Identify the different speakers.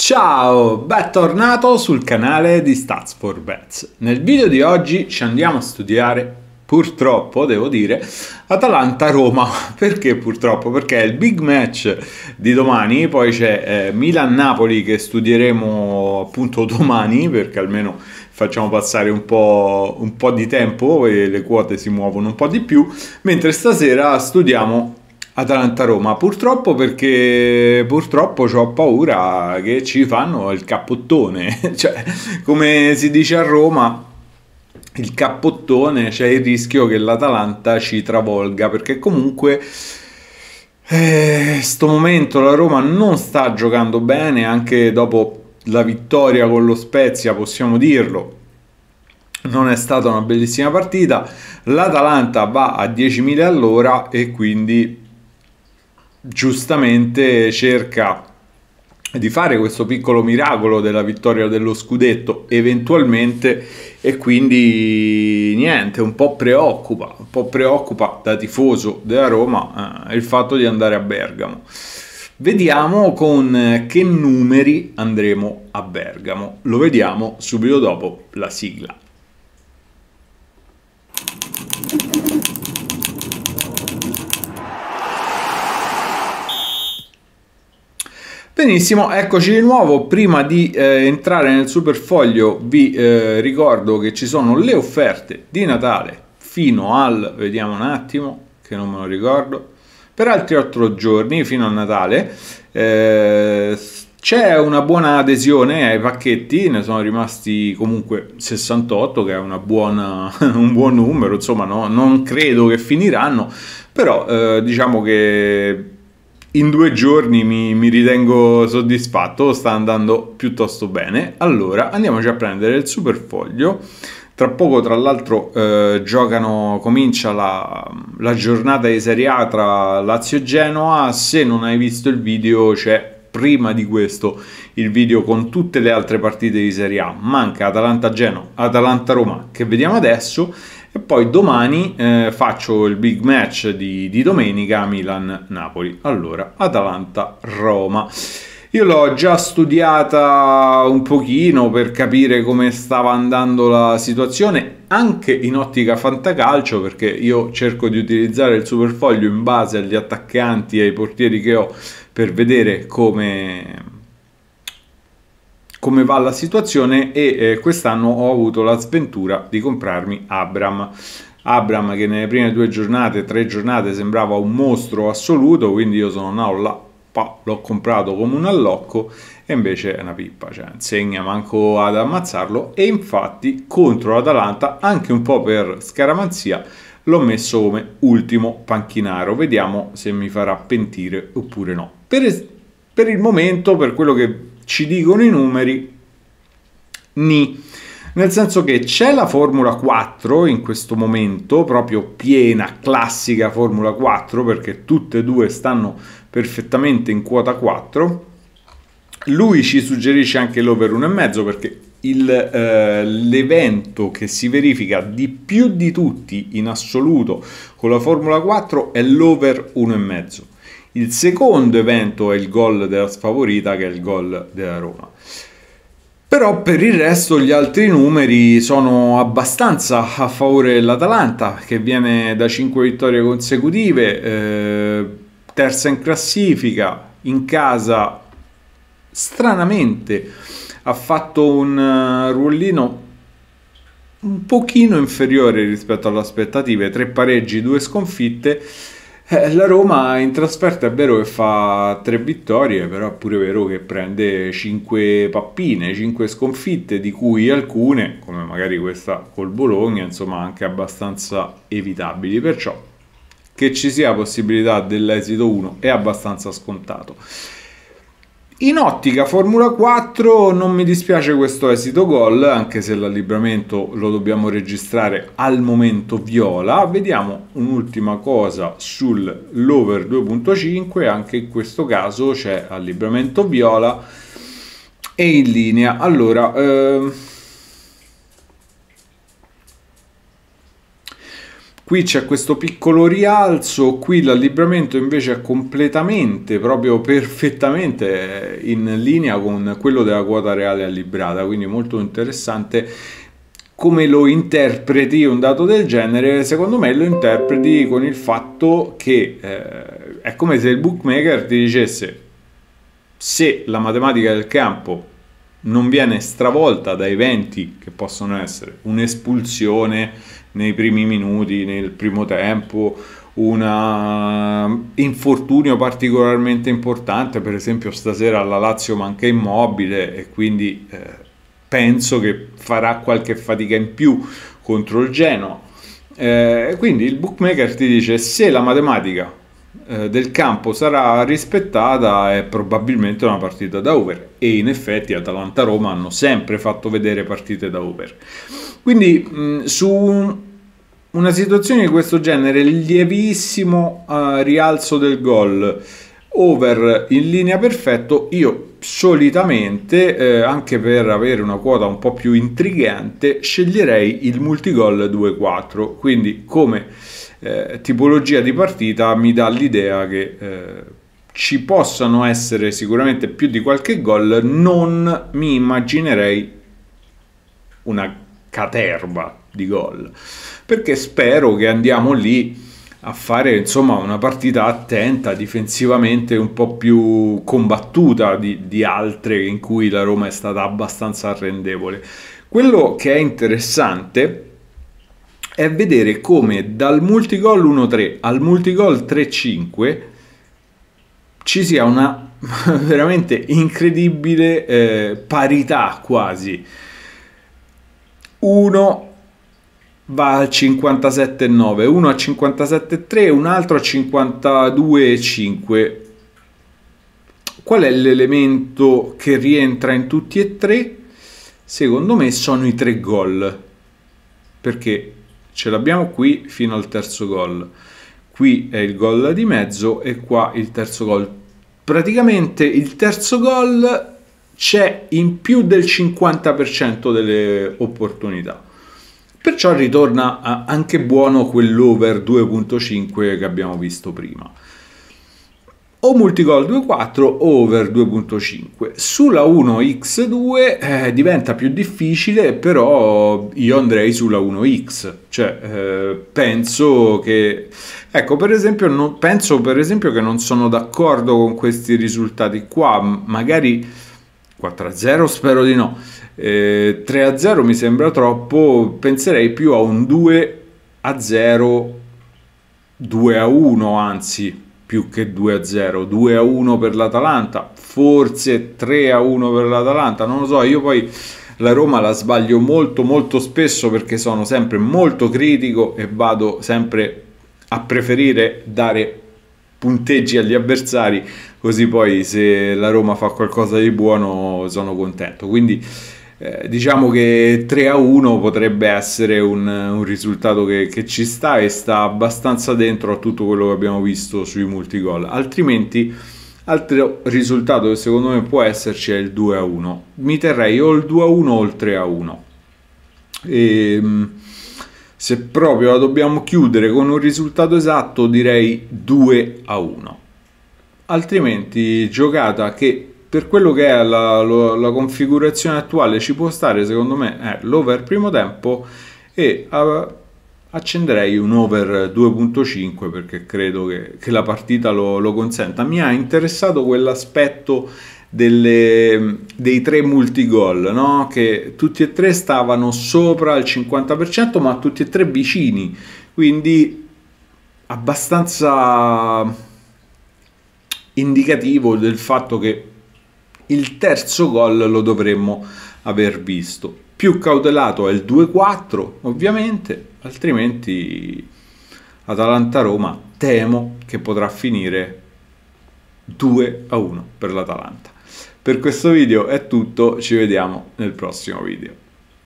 Speaker 1: Ciao, bentornato sul canale di Stats for Bets. Nel video di oggi ci andiamo a studiare, purtroppo devo dire, Atalanta-Roma. Perché purtroppo? Perché è il big match di domani, poi c'è eh, Milan-Napoli che studieremo appunto domani, perché almeno facciamo passare un po', un po', di tempo e le quote si muovono un po' di più, mentre stasera studiamo Atalanta-Roma, purtroppo perché purtroppo ho paura che ci fanno il cappottone, cioè come si dice a Roma il cappottone c'è il rischio che l'Atalanta ci travolga perché comunque eh, sto momento la Roma non sta giocando bene anche dopo la vittoria con lo Spezia possiamo dirlo non è stata una bellissima partita l'Atalanta va a 10.000 all'ora e quindi giustamente cerca di fare questo piccolo miracolo della vittoria dello scudetto eventualmente e quindi niente un po' preoccupa un po' preoccupa da tifoso della Roma eh, il fatto di andare a Bergamo vediamo con che numeri andremo a Bergamo lo vediamo subito dopo la sigla Benissimo, eccoci di nuovo. Prima di eh, entrare nel superfoglio vi eh, ricordo che ci sono le offerte di Natale fino al, vediamo un attimo, che non me lo ricordo, per altri 8 giorni fino a Natale. Eh, c'è una buona adesione ai pacchetti, ne sono rimasti comunque 68, che è buona, un buon numero, insomma no, non credo che finiranno, però eh, diciamo che in due giorni mi, mi, ritengo soddisfatto, sta andando piuttosto bene. Allora andiamoci a prendere il superfoglio. Tra poco, tra l'altro, eh, giocano, comincia la, la, giornata di Serie A tra Lazio e Genoa. Se non hai visto il video, c'è prima di questo il video con tutte le altre partite di Serie A. Manca Atalanta-Genoa, Atalanta-Roma, che vediamo adesso e poi domani eh, faccio il big match di, di domenica Milan-Napoli. Allora, Atalanta-Roma. Io l'ho già studiata un pochino per capire come stava andando la situazione, anche in ottica fantacalcio, perché io cerco di utilizzare il superfoglio in base agli attaccanti e ai portieri che ho per vedere come come va la situazione e eh, quest'anno ho avuto la sventura di comprarmi Abram. Abram che nelle prime due giornate, tre giornate sembrava un mostro assoluto, quindi io sono andato là, pa, l'ho comprato come un allocco e invece è una pippa, cioè insegna manco ad ammazzarlo e infatti contro l'Atalanta anche un po' per scaramanzia l'ho messo come ultimo panchinaro, vediamo se mi farà pentire oppure no. Per, per il momento, per quello che ci dicono i numeri ni. Nel senso che c'è la Formula 4 in questo momento, proprio piena, classica Formula 4, perché tutte e due stanno perfettamente in quota 4. Lui ci suggerisce anche l'over 1,5 perché il, eh, l'evento che si verifica di più di tutti in assoluto con la Formula 4 è l'over 1,5. Il secondo evento è il gol della sfavorita, che è il gol della Roma. Però per il resto gli altri numeri sono abbastanza a favore dell'Atalanta, che viene da 5 vittorie consecutive, eh, terza in classifica, in casa stranamente ha fatto un eh, ruolino un pochino inferiore rispetto alle aspettative, tre pareggi, due sconfitte eh, la Roma in trasferta è vero che fa tre vittorie, però è pure vero che prende cinque pappine, cinque sconfitte, di cui alcune, come magari questa col Bologna, insomma anche abbastanza evitabili. Perciò che ci sia possibilità dell'esito 1 è abbastanza scontato. In ottica Formula 4 non mi dispiace questo esito gol, anche se l'allibramento lo dobbiamo registrare al momento viola. Vediamo un'ultima cosa sull'over 2.5, anche in questo caso c'è allibramento viola e in linea. Allora, eh qui c'è questo piccolo rialzo, qui l'allibramento invece è completamente, proprio perfettamente eh, in linea con quello della quota reale allibrata, quindi molto interessante come lo interpreti un dato del genere, secondo me lo interpreti con il fatto che eh, è come se il bookmaker ti dicesse se la matematica del campo non viene stravolta da eventi che possono essere un'espulsione nei primi minuti, nel primo tempo, un infortunio particolarmente importante, per esempio stasera alla Lazio manca immobile e quindi eh, penso che farà qualche fatica in più contro il Genoa. Eh, quindi il bookmaker ti dice se la matematica eh, del campo sarà rispettata è probabilmente una partita da over e in effetti Atalanta-Roma hanno sempre fatto vedere partite da over quindi su una situazione di questo genere lievissimo uh, rialzo del gol over in linea perfetto io solitamente eh, anche per avere una quota un po' più intrigante sceglierei il multigol 2-4 quindi come eh, tipologia di partita mi dà l'idea che eh, ci possano essere sicuramente più di qualche gol, non mi immaginerei una caterba di gol, perché spero che andiamo lì a fare insomma una partita attenta difensivamente un po' più combattuta di, di, altre in cui la Roma è stata abbastanza arrendevole quello che è interessante è vedere come dal multigol 1-3 al multigol 3-5 ci sia una veramente incredibile eh, parità quasi. Uno va al 57-9, uno a 57-3, un altro a 52-5. Qual è l'elemento che rientra in tutti e tre? Secondo me sono i tre gol, perché ce l'abbiamo qui fino al terzo gol qui è il gol di mezzo e qua il terzo gol praticamente il terzo gol c'è in più del 50% delle opportunità perciò ritorna anche buono quell'over 2.5 che abbiamo visto prima o multigol 2.4 over 2.5. Sulla 1x2 eh, diventa più difficile, però io andrei sulla 1x, cioè eh, penso che ecco, per esempio, non, penso per esempio che non sono d'accordo con questi risultati qua, magari 4-0 spero di no. Eh, 3-0 mi sembra troppo, penserei più a un 2-0 2 a 1 anzi più che 2 a 0, 2 a 1 per l'Atalanta, forse 3 a 1 per l'Atalanta, non lo so, io poi la Roma la sbaglio molto molto spesso perché sono sempre molto critico e vado sempre a preferire dare punteggi agli avversari, così poi se la Roma fa qualcosa di buono sono contento. Quindi eh, diciamo che 3 a 1 potrebbe essere un, un risultato che, che, ci sta e sta abbastanza dentro a tutto quello che abbiamo visto sui multigol altrimenti altro risultato che secondo me può esserci è il 2 a 1 mi terrei o il 2 a 1 o il 3 a 1 e, ehm, se proprio la dobbiamo chiudere con un risultato esatto direi 2 a 1 altrimenti giocata che per quello che è la, la, la configurazione attuale ci può stare secondo me eh, l'over primo tempo e a, eh, accenderei un over 2.5 perché credo che, che la partita lo, lo, consenta mi ha interessato quell'aspetto delle, dei tre multigol no? che tutti e tre stavano sopra il 50% ma tutti e tre vicini quindi abbastanza indicativo del fatto che il terzo gol lo dovremmo aver visto. Più cautelato è il 2-4 ovviamente, altrimenti Atalanta-Roma temo che potrà finire 2-1 per l'Atalanta. Per questo video è tutto, ci vediamo nel prossimo video.